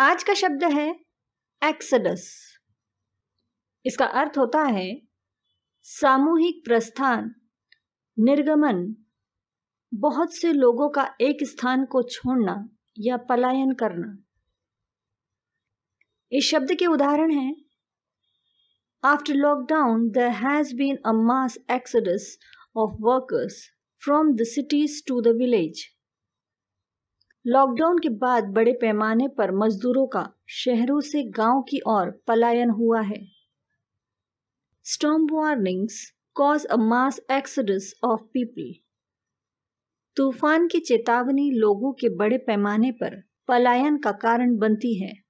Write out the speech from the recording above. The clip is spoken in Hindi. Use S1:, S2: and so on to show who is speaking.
S1: आज का शब्द है एक्सडस इसका अर्थ होता है सामूहिक प्रस्थान निर्गमन बहुत से लोगों का एक स्थान को छोड़ना या पलायन करना इस शब्द के उदाहरण हैं after lockdown the has been a mass exodus of workers from the cities to the village lockdown के बाद बड़े पैमाने पर मजदूरों का शहरों से गांव की ओर पलायन हुआ है storm warnings cause a mass exodus of people तूफान की चेतावनी लोगों के बड़े पैमाने पर पलायन का कारण बनती है